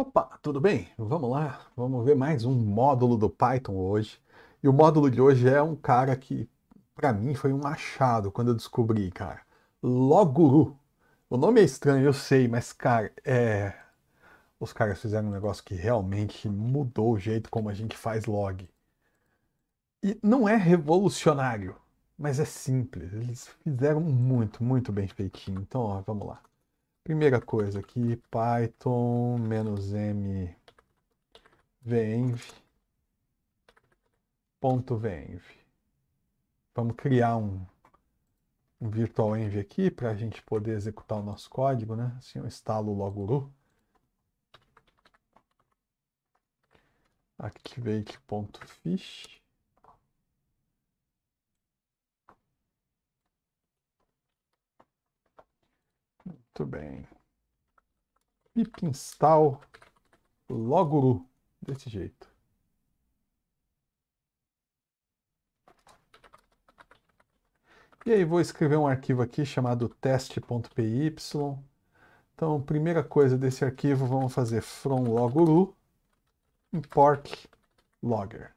Opa, tudo bem? Vamos lá, vamos ver mais um módulo do Python hoje. E o módulo de hoje é um cara que, para mim, foi um machado quando eu descobri, cara. Loguru. O nome é estranho, eu sei, mas, cara, é... Os caras fizeram um negócio que realmente mudou o jeito como a gente faz log. E não é revolucionário, mas é simples. Eles fizeram muito, muito bem feitinho. Então, ó, vamos lá. Primeira coisa aqui, Python menos m venv ponto venv. Vamos criar um, um virtual env aqui para a gente poder executar o nosso código, né? Assim eu instalo logo o Guru. activate.fish Muito bem. Pip install loguru. Desse jeito. E aí vou escrever um arquivo aqui chamado teste.py. Então, primeira coisa desse arquivo, vamos fazer from loguru import logger.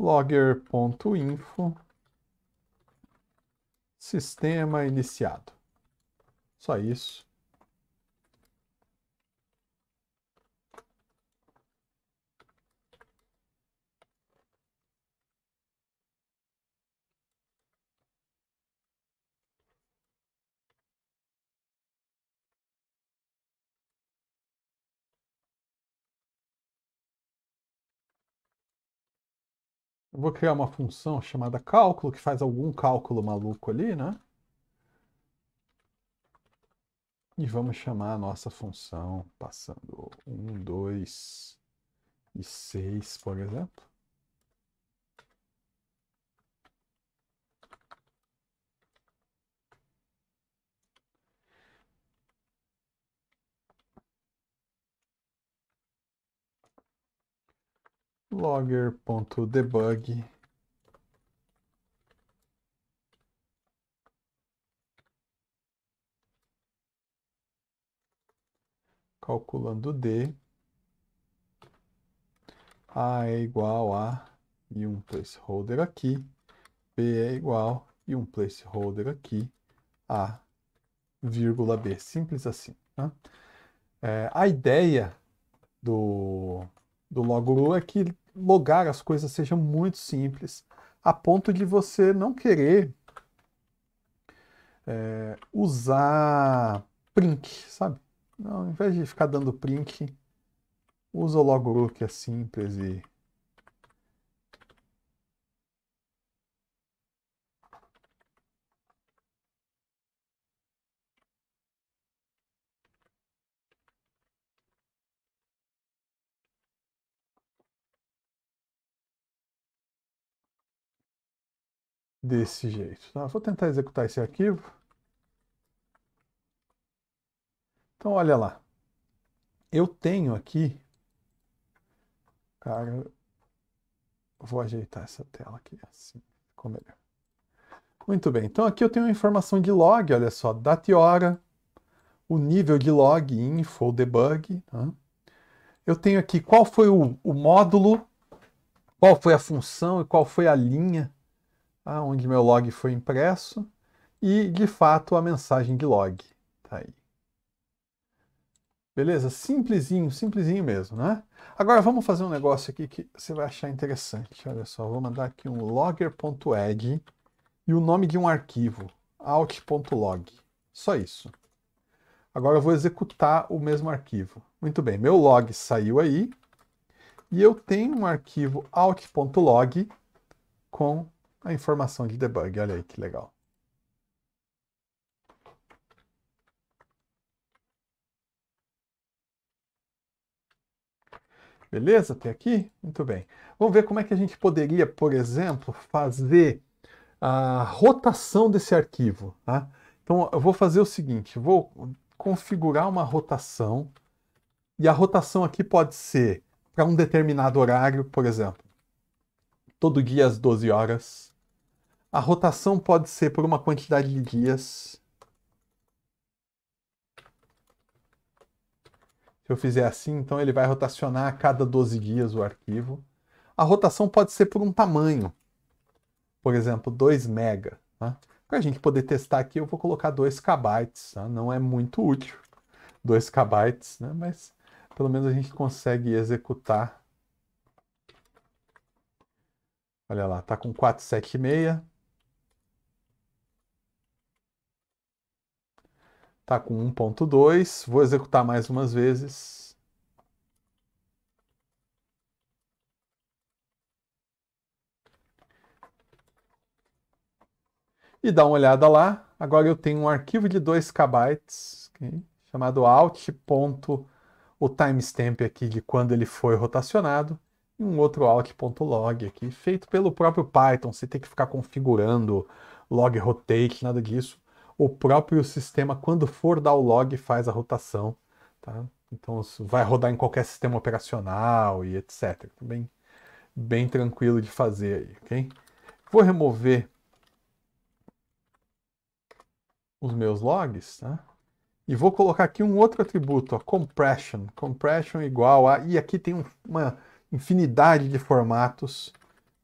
logger.info sistema iniciado. Só isso. Eu vou criar uma função chamada cálculo, que faz algum cálculo maluco ali, né? E vamos chamar a nossa função passando 1, 2 e 6, por exemplo. logger.debug calculando D A é igual a e um placeholder aqui B é igual e um placeholder aqui A vírgula B, simples assim né? é, a ideia do do Loguru é que logar as coisas seja muito simples, a ponto de você não querer é, usar print, sabe? Não, ao invés de ficar dando print, usa o Loguru que é simples e desse jeito. Tá? Vou tentar executar esse arquivo. Então, olha lá. Eu tenho aqui... Cara, vou ajeitar essa tela aqui, assim ficou melhor. Muito bem, então aqui eu tenho informação de log, olha só, data e hora, o nível de log, info, debug. Tá? Eu tenho aqui qual foi o, o módulo, qual foi a função e qual foi a linha aonde onde meu log foi impresso e, de fato, a mensagem de log. Tá aí. Beleza? Simplesinho, simplesinho mesmo, né? Agora vamos fazer um negócio aqui que você vai achar interessante. Olha só, vou mandar aqui um logger.egg e o nome de um arquivo, out.log. Só isso. Agora eu vou executar o mesmo arquivo. Muito bem, meu log saiu aí e eu tenho um arquivo out.log com a informação de debug. Olha aí que legal. Beleza até aqui? Muito bem. Vamos ver como é que a gente poderia, por exemplo, fazer a rotação desse arquivo. Tá? Então eu vou fazer o seguinte, vou configurar uma rotação e a rotação aqui pode ser para um determinado horário, por exemplo, todo dia às 12 horas, a rotação pode ser por uma quantidade de dias. Se eu fizer assim, então ele vai rotacionar a cada 12 dias o arquivo. A rotação pode ser por um tamanho. Por exemplo, 2 mega. Né? Para a gente poder testar aqui, eu vou colocar 2 KB. Né? Não é muito útil 2 KB, né? mas pelo menos a gente consegue executar. Olha lá, está com 476. Está com 1.2. Vou executar mais umas vezes. E dá uma olhada lá. Agora eu tenho um arquivo de 2 KB okay, chamado out. O timestamp aqui de quando ele foi rotacionado e um outro out.log aqui, feito pelo próprio Python, você tem que ficar configurando log rotate, nada disso o próprio sistema, quando for dar o log, faz a rotação. Tá? Então vai rodar em qualquer sistema operacional e etc. Tá bem, bem tranquilo de fazer aí, ok? Vou remover os meus logs, tá? E vou colocar aqui um outro atributo, a compression. Compression igual a... E aqui tem uma infinidade de formatos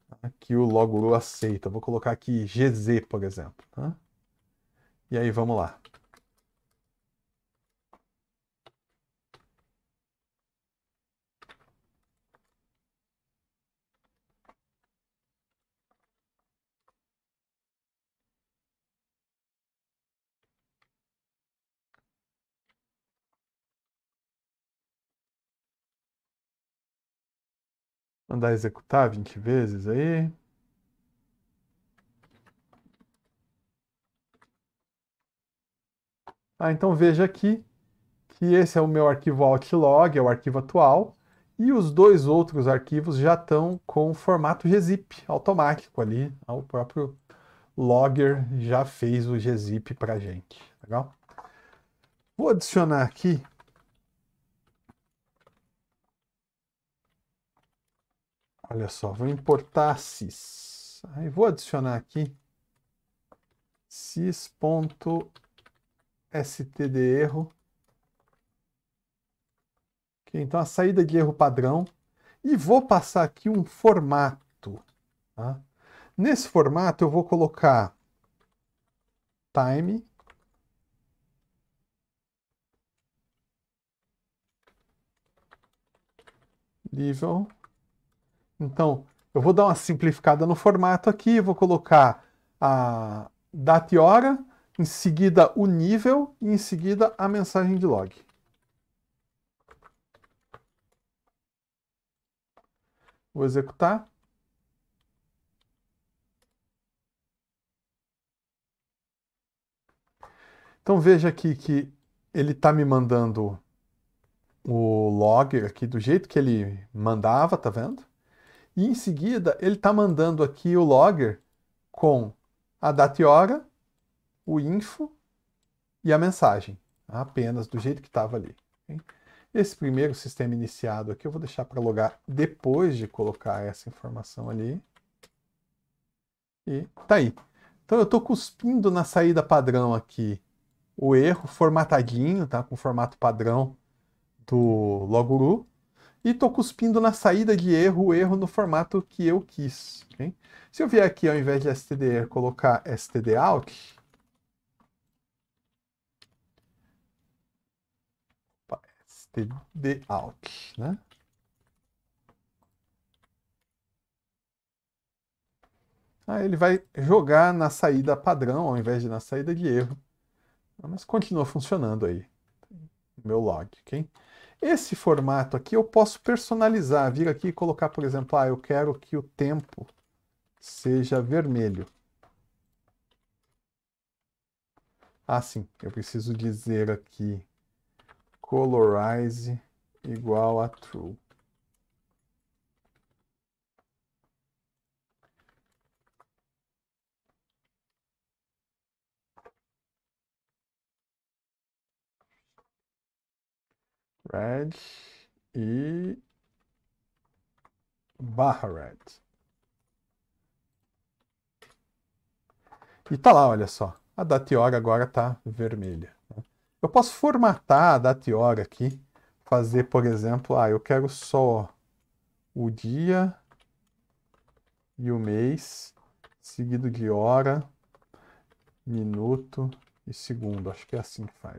tá? que o Loguru aceita. Vou colocar aqui GZ, por exemplo. Tá? E aí, vamos lá. mandar executar 20 vezes aí. Ah, então veja aqui que esse é o meu arquivo Outlog, é o arquivo atual, e os dois outros arquivos já estão com formato gzip automático ali, ah, o próprio logger já fez o gzip para gente, legal? Vou adicionar aqui Olha só, vou importar sys. Aí vou adicionar aqui cis.rs std erro. Okay, então, a saída de erro padrão. E vou passar aqui um formato. Tá? Nesse formato, eu vou colocar time. Level. Então, eu vou dar uma simplificada no formato aqui, vou colocar a data e hora, em seguida o nível e em seguida a mensagem de log. Vou executar. Então veja aqui que ele está me mandando o log aqui do jeito que ele mandava, tá vendo? E em seguida ele está mandando aqui o logger com a data e hora o info e a mensagem, apenas do jeito que estava ali. Esse primeiro sistema iniciado aqui eu vou deixar para logar depois de colocar essa informação ali. E tá aí. Então eu estou cuspindo na saída padrão aqui o erro formatadinho, tá? com o formato padrão do Loguru. E estou cuspindo na saída de erro o erro no formato que eu quis. Okay? Se eu vier aqui, ao invés de stderr colocar stdout, pbalc, né? Aí ah, ele vai jogar na saída padrão ao invés de na saída de erro. Ah, mas continua funcionando aí. Meu log, ok? Esse formato aqui eu posso personalizar, vir aqui e colocar, por exemplo, ah, eu quero que o tempo seja vermelho. Ah, sim, eu preciso dizer aqui colorize igual a true. Red e barra red. E tá lá, olha só. A da Tioga agora tá vermelha. Eu posso formatar a data e hora aqui, fazer, por exemplo, ah, eu quero só o dia e o mês, seguido de hora, minuto e segundo. Acho que é assim que faz.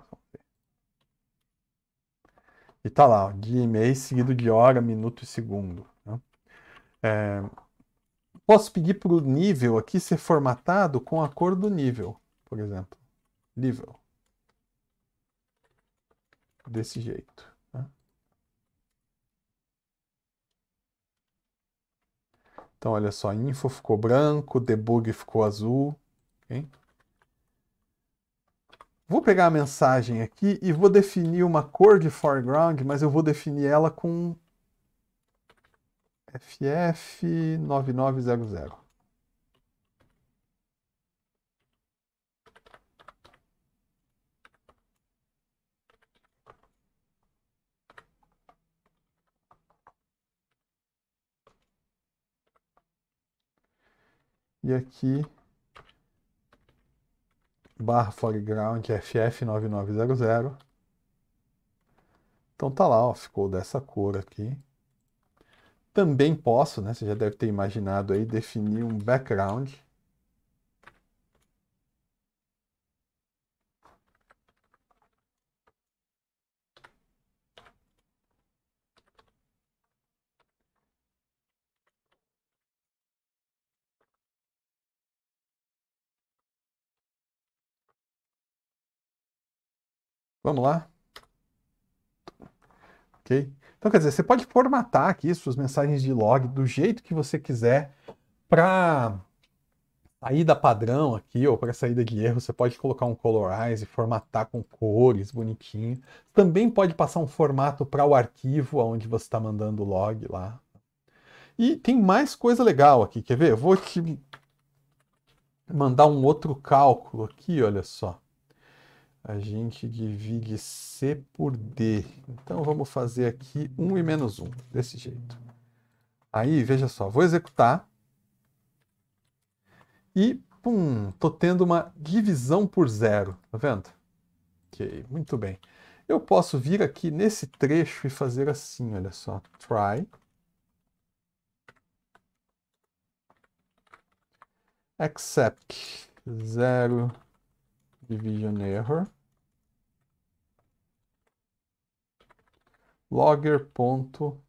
E tá lá, ó, dia e mês, seguido de hora, minuto e segundo. Né? É, posso pedir para o nível aqui ser formatado com a cor do nível, por exemplo. Nível desse jeito. Né? Então, olha só, info ficou branco, debug ficou azul. Okay? Vou pegar a mensagem aqui e vou definir uma cor de foreground, mas eu vou definir ela com FF9900. E aqui, barra foreground FF9900. Então tá lá, ó, ficou dessa cor aqui. Também posso, né, você já deve ter imaginado aí, definir um background. Vamos lá. Ok? Então, quer dizer, você pode formatar aqui suas mensagens de log do jeito que você quiser para saída padrão aqui, ou para saída de erro, você pode colocar um colorize, formatar com cores, bonitinho. Também pode passar um formato para o arquivo onde você está mandando o log lá. E tem mais coisa legal aqui, quer ver? Eu vou te mandar um outro cálculo aqui, olha só a gente divide C por D. Então, vamos fazer aqui 1 e menos 1, desse jeito. Aí, veja só, vou executar. E, pum, tô tendo uma divisão por zero, tá vendo? Ok, muito bem. Eu posso vir aqui nesse trecho e fazer assim, olha só, try. Accept zero division error. logger.exception.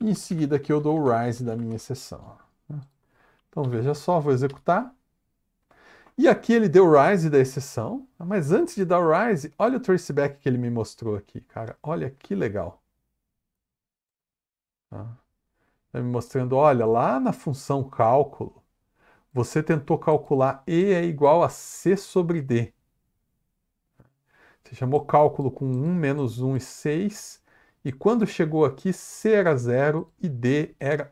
E em seguida aqui eu dou o rise da minha exceção. Né? Então veja só, vou executar. E aqui ele deu rise da exceção, mas antes de dar o rise, olha o traceback que ele me mostrou aqui, cara. Olha que legal. Tá? Está me mostrando, olha, lá na função cálculo, você tentou calcular E é igual a C sobre D. Você chamou cálculo com 1 menos 1 e 6, e quando chegou aqui, C era 0 e D era,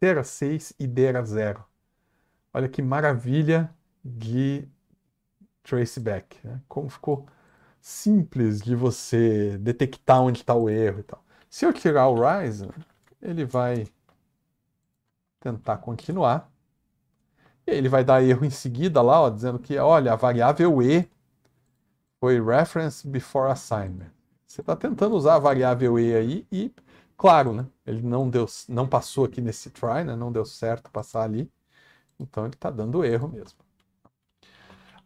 C era 6 e D era 0. Olha que maravilha de traceback. Né? Como ficou simples de você detectar onde está o erro e tal. Se eu tirar o Rise, ele vai tentar continuar. E aí ele vai dar erro em seguida lá, ó, dizendo que, olha, a variável E foi reference before assignment. Você está tentando usar a variável E aí e, claro, né, ele não, deu, não passou aqui nesse try, né, não deu certo passar ali. Então ele está dando erro mesmo.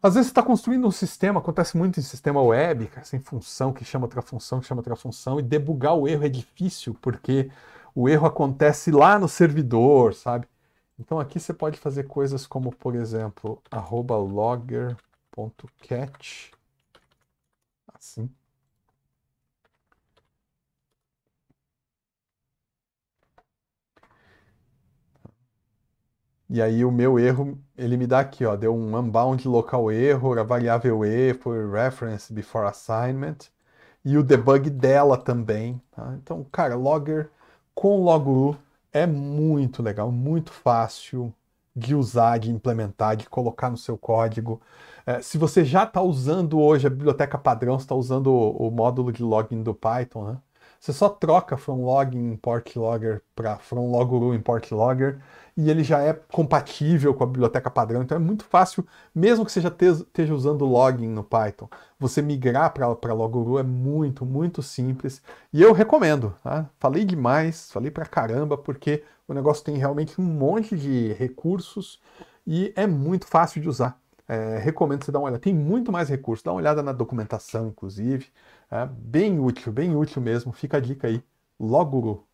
Às vezes você está construindo um sistema, acontece muito em sistema web, é sem função que chama outra função, que chama outra função, e debugar o erro é difícil, porque o erro acontece lá no servidor, sabe? Então aqui você pode fazer coisas como, por exemplo, logger.cat, assim. E aí o meu erro, ele me dá aqui, ó, deu um unbound local error, a variável e foi reference before assignment, e o debug dela também, tá? Então, cara, logger com o loguru é muito legal, muito fácil de usar, de implementar, de colocar no seu código. É, se você já está usando hoje a biblioteca padrão, está usando o, o, módulo de login do Python, né? Você só troca from log em import logger para from loguru import logger e ele já é compatível com a biblioteca padrão. Então é muito fácil, mesmo que você já esteja usando login no Python, você migrar para loguru é muito, muito simples. E eu recomendo. Tá? Falei demais, falei para caramba, porque o negócio tem realmente um monte de recursos e é muito fácil de usar. É, recomendo você dar uma olhada. Tem muito mais recursos. Dá uma olhada na documentação, inclusive. É bem útil, bem útil mesmo. Fica a dica aí. Logo!